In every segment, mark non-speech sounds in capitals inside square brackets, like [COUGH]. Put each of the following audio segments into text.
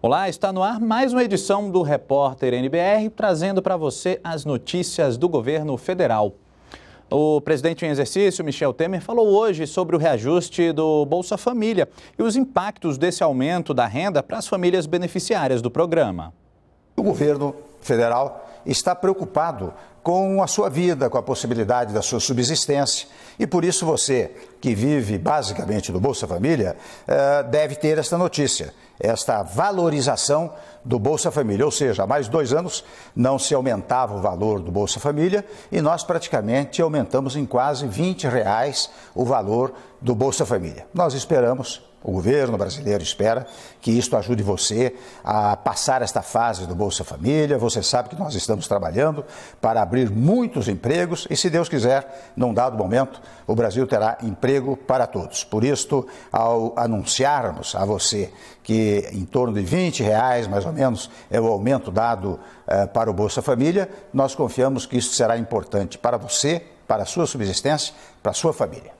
Olá, está no ar mais uma edição do Repórter NBR, trazendo para você as notícias do governo federal. O presidente em exercício, Michel Temer, falou hoje sobre o reajuste do Bolsa Família e os impactos desse aumento da renda para as famílias beneficiárias do programa. O governo Federal está preocupado com a sua vida, com a possibilidade da sua subsistência. E por isso você, que vive basicamente do Bolsa Família, eh, deve ter esta notícia, esta valorização do Bolsa Família. Ou seja, há mais dois anos não se aumentava o valor do Bolsa Família e nós praticamente aumentamos em quase 20 reais o valor do Bolsa Família. Nós esperamos o governo brasileiro espera que isto ajude você a passar esta fase do Bolsa Família. Você sabe que nós estamos trabalhando para abrir muitos empregos e, se Deus quiser, num dado momento, o Brasil terá emprego para todos. Por isto, ao anunciarmos a você que em torno de 20 reais, mais ou menos, é o aumento dado eh, para o Bolsa Família, nós confiamos que isso será importante para você, para a sua subsistência, para a sua família.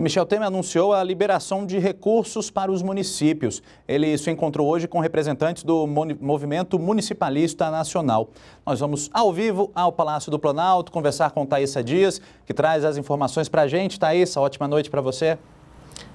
E Michel Temer anunciou a liberação de recursos para os municípios. Ele se encontrou hoje com representantes do Movimento Municipalista Nacional. Nós vamos ao vivo ao Palácio do Planalto conversar com Thaisa Dias, que traz as informações para a gente. Thaisa, ótima noite para você.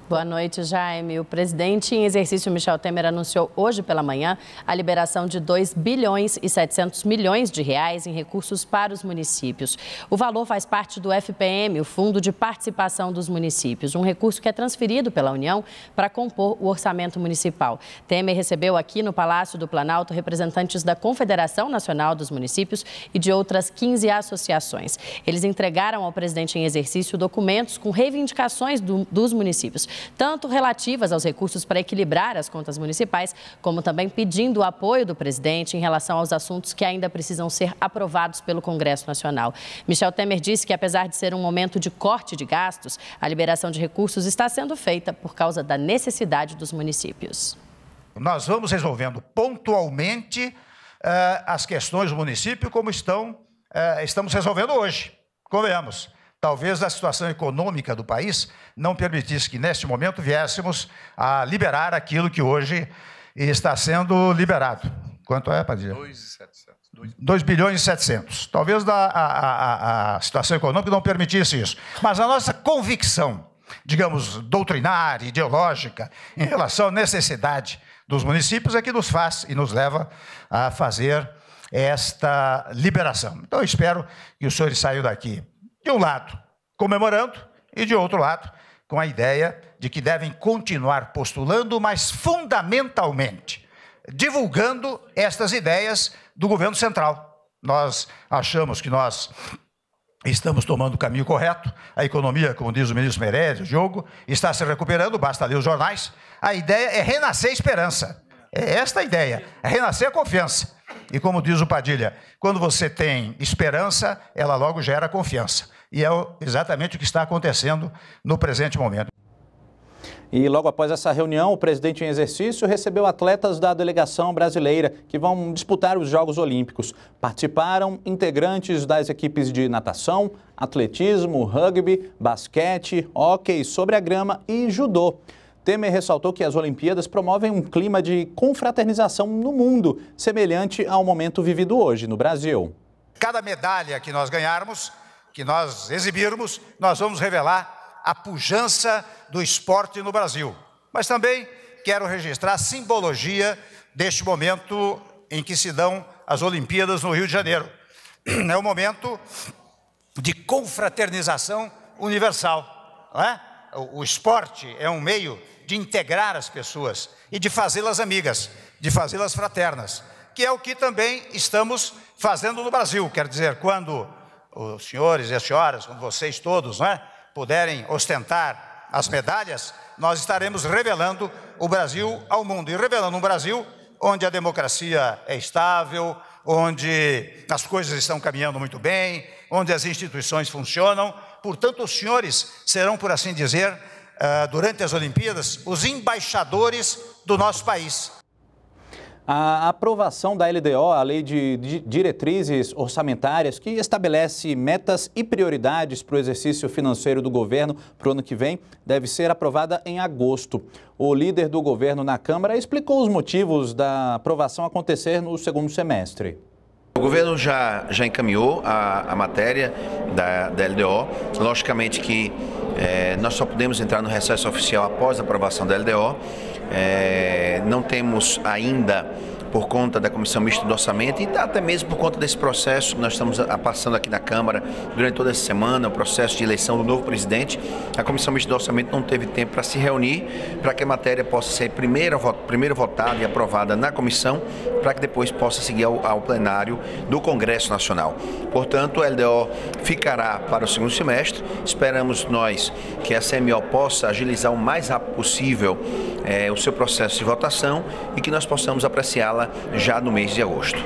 Boa noite, Jaime. O presidente em exercício Michel Temer anunciou hoje pela manhã a liberação de 2 bilhões e 700 milhões de reais em recursos para os municípios. O valor faz parte do FPM, o Fundo de Participação dos Municípios, um recurso que é transferido pela União para compor o orçamento municipal. Temer recebeu aqui no Palácio do Planalto representantes da Confederação Nacional dos Municípios e de outras 15 associações. Eles entregaram ao presidente em exercício documentos com reivindicações do, dos municípios tanto relativas aos recursos para equilibrar as contas municipais, como também pedindo o apoio do presidente em relação aos assuntos que ainda precisam ser aprovados pelo Congresso Nacional. Michel Temer disse que, apesar de ser um momento de corte de gastos, a liberação de recursos está sendo feita por causa da necessidade dos municípios. Nós vamos resolvendo pontualmente uh, as questões do município como estão, uh, estamos resolvendo hoje. Convenhamos. Talvez a situação econômica do país não permitisse que, neste momento, viéssemos a liberar aquilo que hoje está sendo liberado. Quanto é, Padilha? 2 bilhões e 700. Talvez a, a, a, a situação econômica não permitisse isso. Mas a nossa convicção, digamos, doutrinária, ideológica, em relação à necessidade dos municípios é que nos faz e nos leva a fazer esta liberação. Então, eu espero que os senhores saiam daqui de um lado, comemorando, e de outro lado, com a ideia de que devem continuar postulando, mas fundamentalmente divulgando estas ideias do governo central. Nós achamos que nós Estamos tomando o caminho correto. A economia, como diz o ministro Meirelles, o Diogo, está se recuperando, basta ler os jornais. A ideia é renascer a esperança. É esta a ideia, é renascer a confiança. E como diz o Padilha, quando você tem esperança, ela logo gera confiança e é exatamente o que está acontecendo no presente momento. E logo após essa reunião, o presidente em exercício recebeu atletas da delegação brasileira que vão disputar os Jogos Olímpicos. Participaram integrantes das equipes de natação, atletismo, rugby, basquete, hóquei sobre a grama e judô. Temer ressaltou que as Olimpíadas promovem um clima de confraternização no mundo, semelhante ao momento vivido hoje no Brasil. Cada medalha que nós ganharmos que nós exibirmos, nós vamos revelar a pujança do esporte no Brasil. Mas também quero registrar a simbologia deste momento em que se dão as Olimpíadas no Rio de Janeiro. [CLEARS THROAT] É um momento de confraternização universal. É? O, o esporte é um meio de integrar as pessoas e de fazê-las amigas, de fazê-las fraternas, que é o que também estamos fazendo no Brasil. Quer dizer, quando os senhores e as senhoras, como vocês todos, é, puderem ostentar as medalhas, nós estaremos revelando o Brasil ao mundo e revelando um Brasil onde a democracia é estável, onde as coisas estão caminhando muito bem, onde as instituições funcionam. Portanto, os senhores serão, por assim dizer, eh, durante as Olimpíadas, os embaixadores do nosso país. A aprovação da LDO, a Lei de Diretrizes Orçamentárias, que estabelece metas e prioridades para o exercício financeiro do governo para o ano que vem, deve ser aprovada em agosto. O líder do governo na Câmara explicou os motivos da aprovação acontecer no segundo semestre. O governo já, já encaminhou a, a matéria da, da LDO. Logicamente que é, nós só podemos entrar no recesso oficial após a aprovação da LDO. É, não temos ainda por conta da Comissão Mista do Orçamento e até mesmo por conta desse processo que nós estamos passando aqui na Câmara durante toda essa semana, o processo de eleição do novo presidente, a Comissão Mista do Orçamento não teve tempo para se reunir para que a matéria possa ser primeiro, primeiro votada e aprovada na comissão para que depois possa seguir ao, ao plenário do Congresso Nacional. Portanto, o LDO ficará para o segundo semestre. Esperamos nós que a CMO possa agilizar o mais rápido possível é, o seu processo de votação e que nós possamos apreciá-la já no mês de agosto.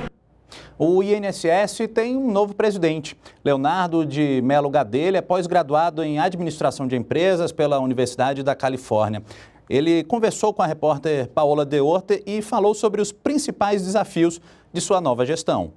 O INSS tem um novo presidente. Leonardo de Melo Gadelha é pós-graduado em Administração de Empresas pela Universidade da Califórnia. Ele conversou com a repórter Paola Orte e falou sobre os principais desafios de sua nova gestão.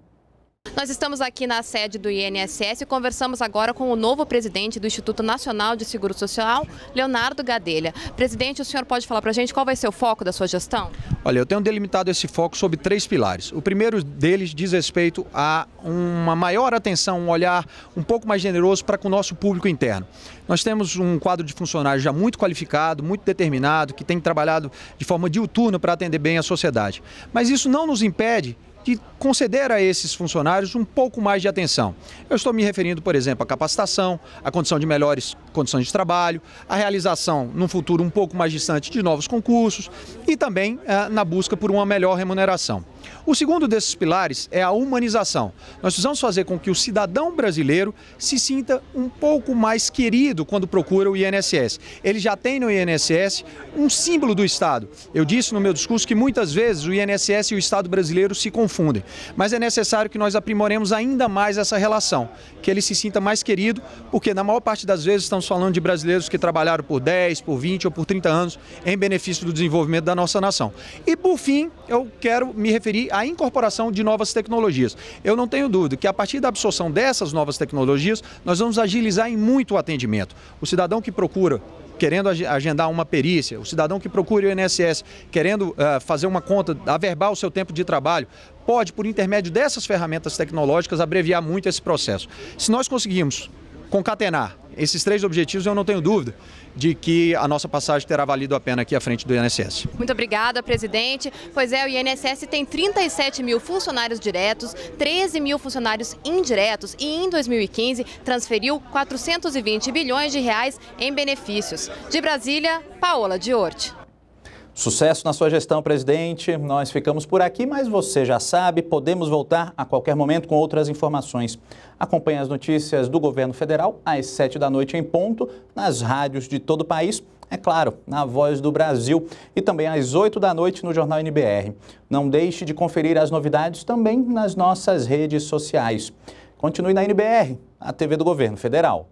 Nós estamos aqui na sede do INSS e conversamos agora com o novo presidente do Instituto Nacional de Seguro Social, Leonardo Gadelha. Presidente, o senhor pode falar para a gente qual vai ser o foco da sua gestão? Olha, eu tenho delimitado esse foco sobre três pilares. O primeiro deles diz respeito a uma maior atenção, um olhar um pouco mais generoso para com o nosso público interno. Nós temos um quadro de funcionários já muito qualificado, muito determinado, que tem trabalhado de forma diuturna para atender bem a sociedade. Mas isso não nos impede de conceder a esses funcionários um pouco mais de atenção. Eu estou me referindo, por exemplo, à capacitação, à condição de melhores condições de trabalho, à realização, num futuro um pouco mais distante, de novos concursos e também eh, na busca por uma melhor remuneração. O segundo desses pilares é a humanização. Nós precisamos fazer com que o cidadão brasileiro se sinta um pouco mais querido quando procura o INSS. Ele já tem no INSS um símbolo do Estado. Eu disse no meu discurso que muitas vezes o INSS e o Estado brasileiro se confundem, mas é necessário que nós aprimoremos ainda mais essa relação, que ele se sinta mais querido, porque na maior parte das vezes estamos falando de brasileiros que trabalharam por 10, por 20 ou por 30 anos em benefício do desenvolvimento da nossa nação. E por fim, eu quero me referir a incorporação de novas tecnologias. Eu não tenho dúvida que a partir da absorção dessas novas tecnologias, nós vamos agilizar em muito o atendimento. O cidadão que procura querendo agendar uma perícia, o cidadão que procura o INSS querendo uh, fazer uma conta, averbar o seu tempo de trabalho, pode, por intermédio dessas ferramentas tecnológicas, abreviar muito esse processo. Se nós conseguirmos concatenar esses três objetivos, eu não tenho dúvida de que a nossa passagem terá valido a pena aqui à frente do INSS. Muito obrigada, presidente. Pois é, o INSS tem 37 mil funcionários diretos, 13 mil funcionários indiretos e em 2015 transferiu 420 bilhões de reais em benefícios. De Brasília, Paola Diorte. Sucesso na sua gestão, presidente. Nós ficamos por aqui, mas você já sabe, podemos voltar a qualquer momento com outras informações. Acompanhe as notícias do governo federal às 7 da noite em ponto, nas rádios de todo o país, é claro, na Voz do Brasil e também às 8 da noite no Jornal NBR. Não deixe de conferir as novidades também nas nossas redes sociais. Continue na NBR, a TV do governo federal.